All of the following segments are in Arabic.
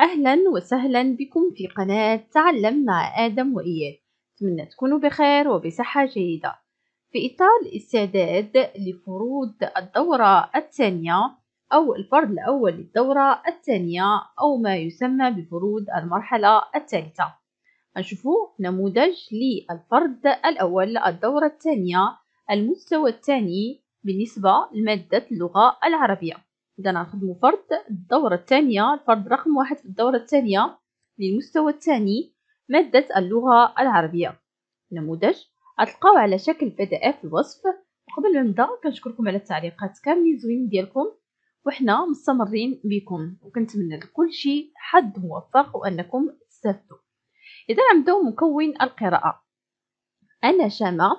أهلا وسهلا بكم في قناة تعلم مع آدم وإياه أتمنى تكونوا بخير وبصحة جيدة في إطار الاستعداد لفروض الدورة الثانية أو الفرض الأول للدورة الثانية أو ما يسمى بفروض المرحلة الثالثة نشوفوا نموذج للفرض الأول الدورة الثانية المستوى الثاني بالنسبة لمادة اللغة العربية إذا ناخذ فرد الدورة الثانية الفرد رقم واحد في الدورة الثانية للمستوى الثاني مادة اللغة العربية نموذج غتلقاو على شكل بي دي اف الوصف وقبل ما نبدا كنشكركم على التعليقات كاملين زوين ديالكم وحنا مستمرين بكم وكنتمنى لكل شيء حد موفق وانكم تستافدوا اذا نبداو مكون القراءه انا شامه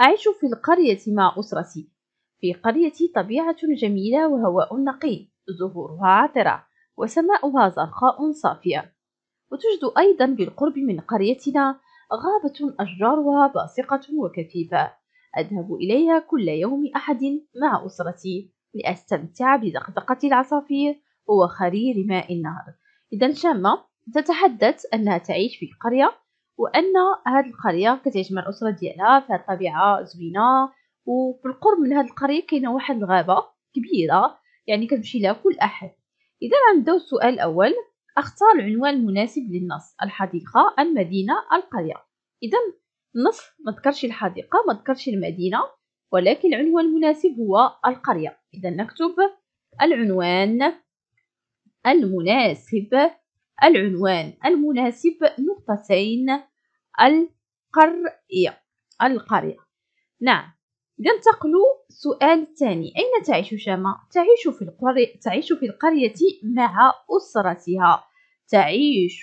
اعيش في القريه مع اسرتي في قريتي طبيعة جميلة وهواء نقي زهورها عطرة وسماؤها زرقاء صافية وتجد أيضا بالقرب من قريتنا غابة أشجارها باسقة وكثيفة أذهب إليها كل يوم أحد مع أسرتي لأستمتع بزقزقة العصافير وخرير ماء النهر إذا شامة تتحدث أنها تعيش في قرية وأن هذه القرية كتعيش مع الأسرة ديالها فيها طبيعة زوينة وبالقرب من هاد القريه كاينه واحد الغابه كبيره يعني كنمشي لها كل احد اذا غنبداو السؤال الاول اختار العنوان المناسب للنص الحديقه المدينه القريه اذا النص ما ذكرش الحديقه ما ذكرش المدينه ولكن العنوان المناسب هو القريه اذا نكتب العنوان المناسب العنوان المناسب نقطتين القرية القرية نعم ننتقل السؤال الثاني أين تعيش شمع؟ تعيش في القرية تعيش في القرية مع أسرتها تعيش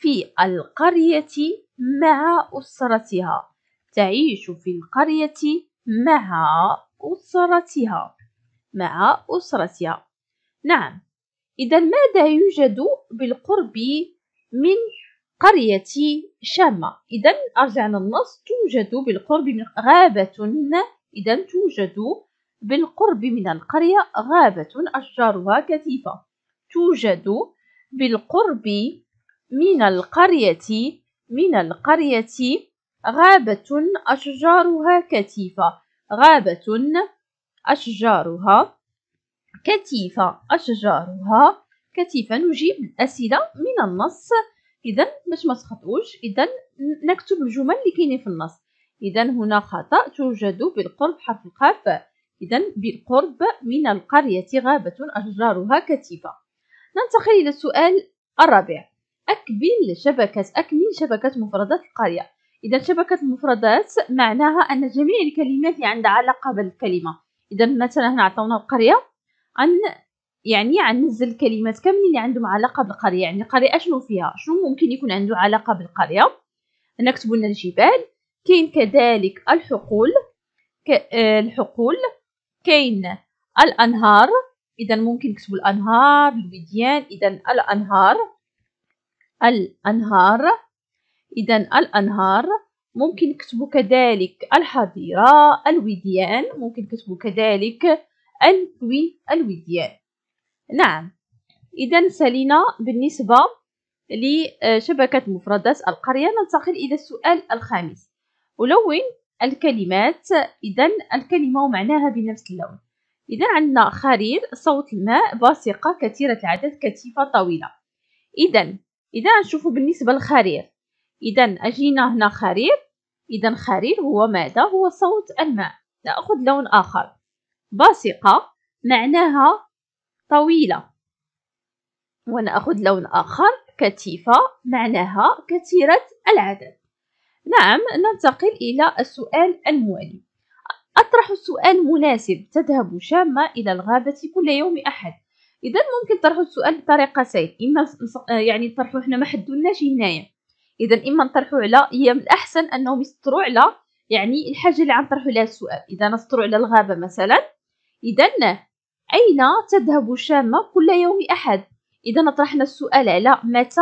في القرية مع أسرتها تعيش في القرية مع أسرتها مع أسرتها نعم إذا ماذا يوجد بالقرب من قرية شامة إذا أرجعنا النص توجد بالقرب من غابة إذا توجد بالقرب من القرية غابة أشجارها كثيفة توجد بالقرب من القرية من القرية غابة أشجارها كثيفة غابة أشجارها كثيفة أشجارها كثيفة نجيب الأسئلة من النص اذا باش ما تخطئوش اذا نكتب الجمل اللي كاينين في النص اذا هنا خطا توجد بالقرب حرف القاف اذا بالقرب من القريه غابه اشجارها كثيفه ننتقل الى السؤال الرابع اكمل شبكه اكمل شبكه مفردات القريه اذا شبكه المفردات معناها ان جميع الكلمات اللي عندها علاقه بالكلمه اذا مثلا هنا عطاونا القريه عن يعني نزل الكلمات كاملين اللي عندهم علاقه بالقريه يعني القريه شنو فيها شنو ممكن يكون عنده علاقه بالقريه نكتبوا لنا الجبال كاين كذلك الحقول ك... آه، الحقول كاين الانهار اذا ممكن نكتبوا الانهار الوديان اذا الانهار الانهار اذا الانهار ممكن نكتبوا كذلك الحظيره الوديان ممكن نكتبوا كذلك الوديان نعم إذا سالينا بالنسبة لشبكة مفردات القرية ننتقل إلى السؤال الخامس ألون الكلمات إذا الكلمة ومعناها بنفس اللون إذا عندنا خرير صوت الماء باسقة كثيرة العدد كثيفة طويلة إذا إذا نشوفوا بالنسبة للخرير إذا أجينا هنا خرير إذا خرير هو ماذا؟ هو صوت الماء نأخذ لون آخر باسقة معناها طويلة ونأخذ لون آخر كثيفة معناها كثيرة العدد نعم ننتقل إلى السؤال الموالي أطرح السؤال مناسب تذهب شامة إلى الغابة كل يوم أحد إذا ممكن طرح السؤال بطريقتين إما آه، يعني نطرحوا حنا ما حدولناش هنايا إذا إما نطرحوا على هي من الأحسن أنهم يسطروا على يعني الحاجة اللي طرحوا لها السؤال إذا نسطروا على الغابة مثلا إذا أين تذهب شامة كل يوم أحد؟ إذا طرحنا السؤال على متى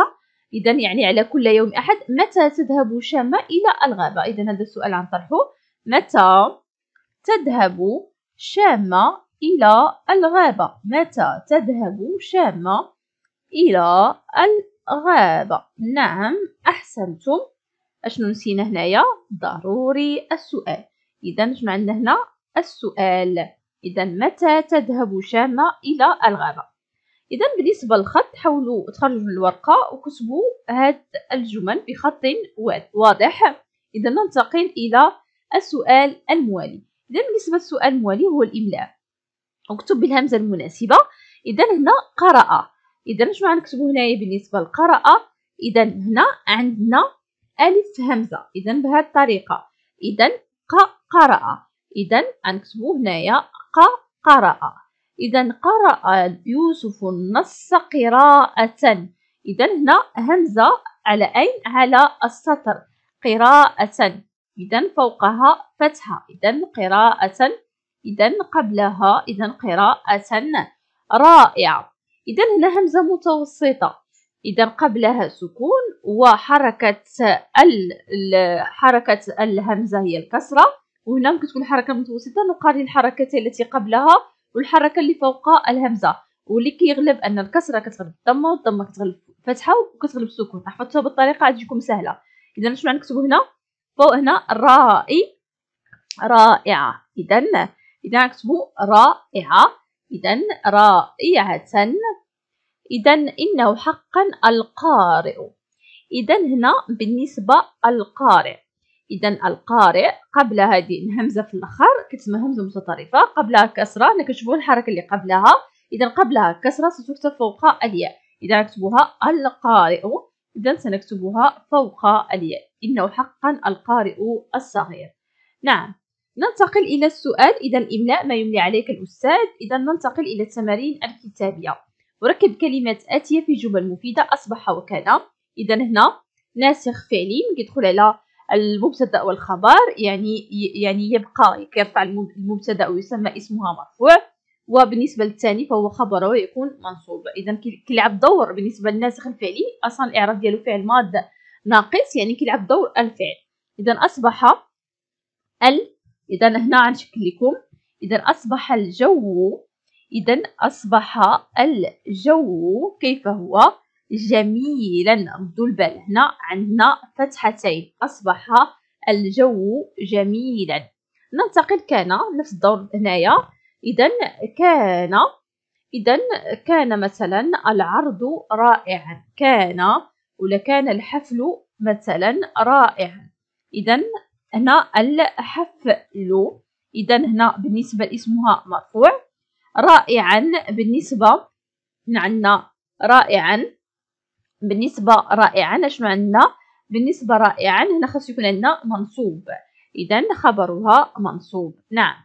إذا يعني على كل يوم أحد متى تذهب شامة إلى الغابة؟ إذا هذا السؤال طرحه، متى تذهب شامة إلى الغابة؟ متى تذهب شامة إلى الغابة؟ نعم أحسنتم أشنو نسينا هنايا؟ ضروري السؤال إذا شنو عندنا هنا؟ السؤال إذا متى تذهب شامة إلى الغابة إذا بالنسبة للخط حاولوا تخرجوا من الورقة وكتبوا هاد الجمل بخط واضح إذا ننتقل إلى السؤال الموالي إذا بالنسبة للسؤال الموالي هو الإملاء اكتب بالهمزة المناسبة إذا هنا قرأ إذا شنو غنكتبو هنايا بالنسبة للقرأ إذا هنا عندنا ألف همزة إذا بهذه الطريقة إذا قرأ إذا غنكتبو هنايا قرأ إذا قرأ يوسف النص قراءة إذا هنا همزة على أين؟ على السطر قراءة إذا فوقها فتحة إذا قراءة إذا قبلها إذا قراءة رائعة إذا هنا همزة متوسطة إذا قبلها سكون وحركة ال... حركة الهمزة هي الكسرة وهنا كتكون الحركه المتوسطه نقارن الحركتين التي قبلها والحركه اللي فوق الهمزه واللي كيغلب ان الكسره كتغلب الضمه والضمه كتغلب الفتحه وكتغلب السكون حفظتوها بالطريقه غتجيكم سهله اذا شنو غنكتبو هنا فوق هنا رائي رائعه اذا اذا غنكتبو رائعه اذا رائعه اذا انه حقا القارئ اذا هنا بالنسبه القارئ اذا القارئ قبل هذه الهمزه في الاخر كتسمى همزه متطرفه قبلها كسره هنا الحركه اللي قبلها اذا قبلها كسره ستكتب فوق الياء اذا نكتبوها القارئ اذا سنكتبها فوق الياء انه حقا القارئ الصغير نعم ننتقل الى السؤال اذا املاء ما يملي عليك الاستاذ اذا ننتقل الى التمارين الكتابيه وركب كلمات اتيه في جمل مفيده اصبح وكان اذا هنا ناسخ فعلي كيدخل على المبتدا والخبر يعني يعني يبقى يرفع المبتدا ويسمى اسمها مرفوع وبالنسبه للثاني فهو خبره ويكون منصوب اذا كيلعب دور بالنسبه للناسخ الفعلي اصلا الاعراب ديالو فعل ماض ناقص يعني كيلعب دور الفعل اذا اصبح ال اذا هنا غنشكل لكم اذا اصبح الجو اذا اصبح الجو كيف هو جميلا ردوا البال هنا عندنا فتحتين أصبح الجو جميلا ننتقل كان نفس الدور هنايا إذا كان إذا كان مثلا العرض رائعا كان ولا كان الحفل مثلا رائعا إذا هنا الحفل إذا هنا بالنسبة لاسمها مرفوع رائعا بالنسبة عندنا رائعا بالنسبه رائعا شنو عندنا بالنسبه رائعا هنا خاص يكون عندنا منصوب اذا خبرها منصوب نعم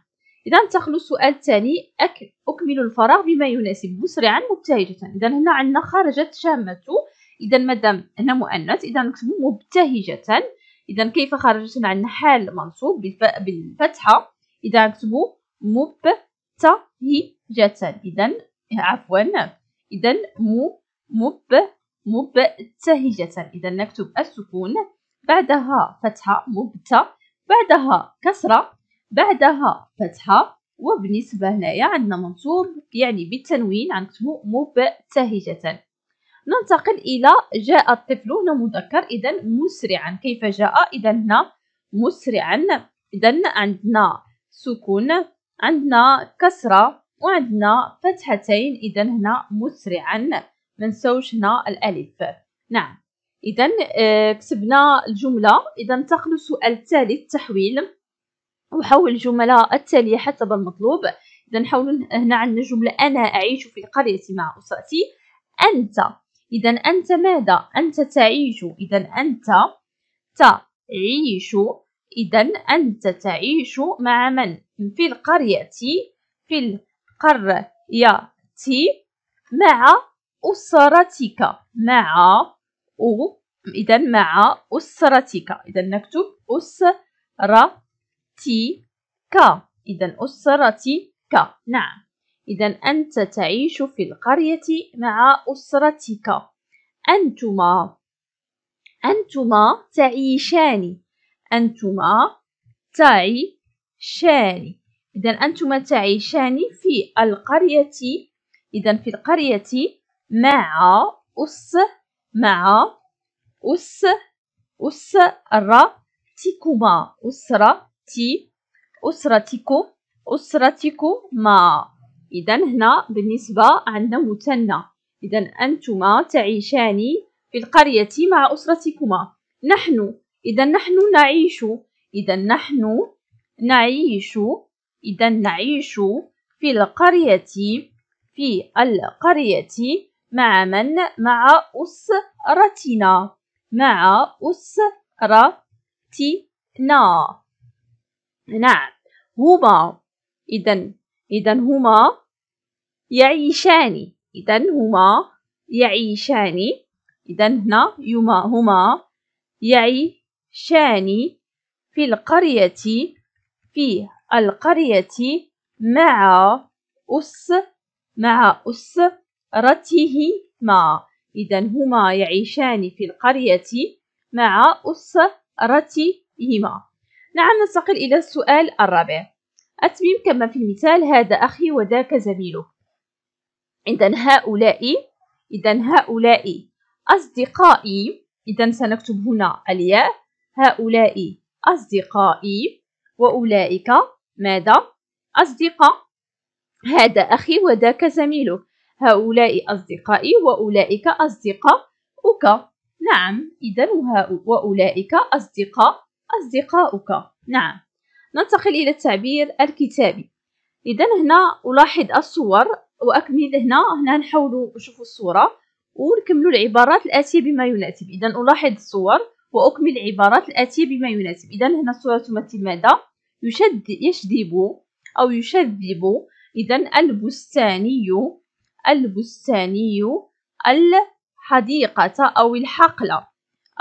اذا تخلو السؤال الثاني اكمل الفراغ بما يناسب مسرعا مبتهجه اذا هنا عندنا خرجت شامه اذا مادام هنا مؤنث اذا نكتبو مبتهجه اذا كيف خرجت عندنا حال منصوب بالفتحه اذا نكتبو مبتهجه اذا عفوا اذا مو مب مبتهجة إذا نكتب السكون بعدها فتحة مبتة بعدها كسرة بعدها فتحة وبالنسبة هنايا عندنا منصوب يعني بالتنوين غنكتبو مبتهجة ننتقل إلى جاء الطفل هنا مذكر إذا مسرعا كيف جاء إذا هنا مسرعا إذا عندنا سكون عندنا كسرة وعندنا فتحتين إذا هنا مسرعا منسوش هنا الألف نعم إذا آه، كتبنا الجملة إذا انتقلوا السؤال التالي التحويل وحول الجملة التالية حسب المطلوب إذا نحاول هنا عندنا جملة أنا أعيش في القرية مع أسرتي أنت إذا أنت ماذا؟ أنت تعيش إذا أنت تعيش إذا أنت تعيش مع من؟ في القرية في القرية مع أسرتك مع أو إذا مع أسرتك إذا نكتب أسرتك إذا أسرتك نعم إذا أنت تعيش في القرية مع أسرتك أنتما أنتما تعيشان أنتما تعيشان إذا أنتما تعيشان في القرية إذا في القرية مع أس مع أس أسرتكما أسرتي أسرتكم أسرتكما إذا هنا بالنسبة عندنا مثنى إذا أنتما تعيشان في القرية مع أسرتكما نحن إذا نحن نعيش إذا نحن نعيش إذا نعيش في القرية في القرية مع من؟ مع أسرتنا مع أسرتنا نعم هما إذا إذا هما يعيشان إذا هما يعيشان إذا هنا هما هما يعيشان في القرية في القرية مع أس مع أس أسرتهما إذا هما يعيشان في القرية مع أسرتهما نعم ننتقل إلى السؤال الرابع أتمم كما في المثال هذا أخي وذاك زميله إذا هؤلاء إذا هؤلاء أصدقائي إذا سنكتب هنا الياء هؤلاء أصدقائي وأولئك ماذا؟ أصدقاء هذا أخي وذاك زميله هؤلاء أصدقائي وأولئك أصدقاؤك نعم إذا وأولئك أصدقاء أصدقاؤك نعم ننتقل إلى التعبير الكتابي إذا هنا ألاحظ الصور وأكمل هنا هنا نحاولوا نشوفوا الصورة ونكملوا العبارات الآتية بما يناسب إذا ألاحظ الصور وأكمل العبارات الآتية بما يناسب إذا هنا الصورة تمثل ماذا؟ يشد يشذب أو يشذب إذا البستاني البستاني الحديقة أو الحقلة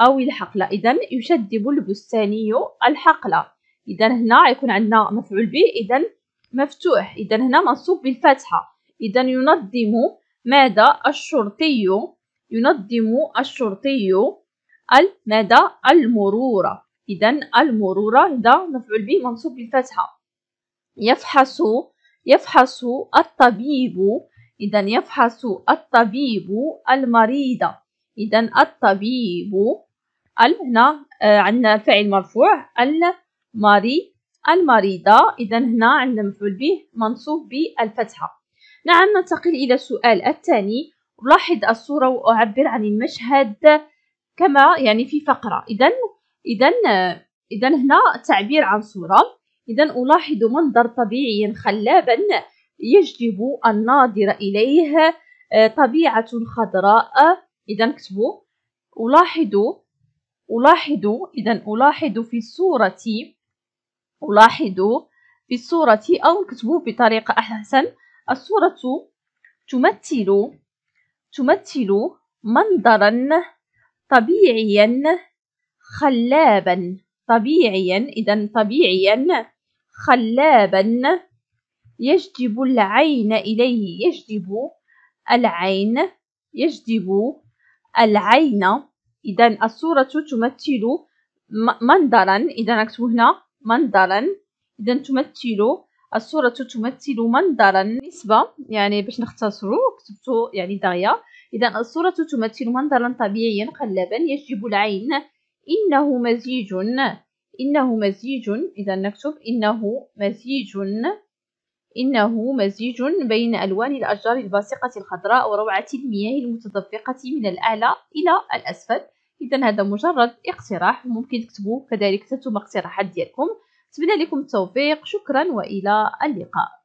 أو الحقلة إذا يشدب البستاني الحقلة إذا هنا يكون عندنا مفعول به إذا مفتوح إذا هنا منصوب بالفتحة إذا ينظم ماذا الشرطي ينظم الشرطي ماذا المرورة إذا المرورة هذا مفعول به منصوب بالفتحة يفحص يفحص الطبيب إذا يفحص الطبيب المريض إذا الطبيب ال هنا آه، عندنا فعل مرفوع المري المريضة إذا هنا عندنا مفعول به منصوب بالفتحة نعم ننتقل إلى السؤال الثاني ألاحظ الصورة وأعبر عن المشهد كما يعني في فقرة إذا إذا إذا هنا تعبير عن صورة إذا ألاحظ منظر طبيعي خلابا يجلب الناظر إليه آه، طبيعة خضراء إذا كتبوا ألاحظ ألاحظ إذا ألاحظ في الصورة ألاحظ في الصورة أو نكتبوا بطريقة أحسن الصورة تمثل تمثل منظرا طبيعيا خلابا طبيعيا إذا طبيعيا خلابا يجذب العين إليه يجذب العين يجذب العين إذا الصورة تمثل منظرا إذا نكتب هنا منظرا إذا تمثل الصورة تمثل منظرا نسبة يعني باش نختصرو كتبتو يعني دغيا إذا الصورة تمثل منظرا طبيعيا قلبا يجذب العين إنه مزيج إنه مزيج إذا نكتب إنه مزيج إنه مزيج بين ألوان الأشجار الباسقة الخضراء وروعة المياه المتدفقة من الأعلى إلى الأسفل إذا هذا مجرد اقتراح ممكن تكتبوه كذلك تتم اقتراحات ديالكم أتمنى لكم التوفيق شكرا وإلى اللقاء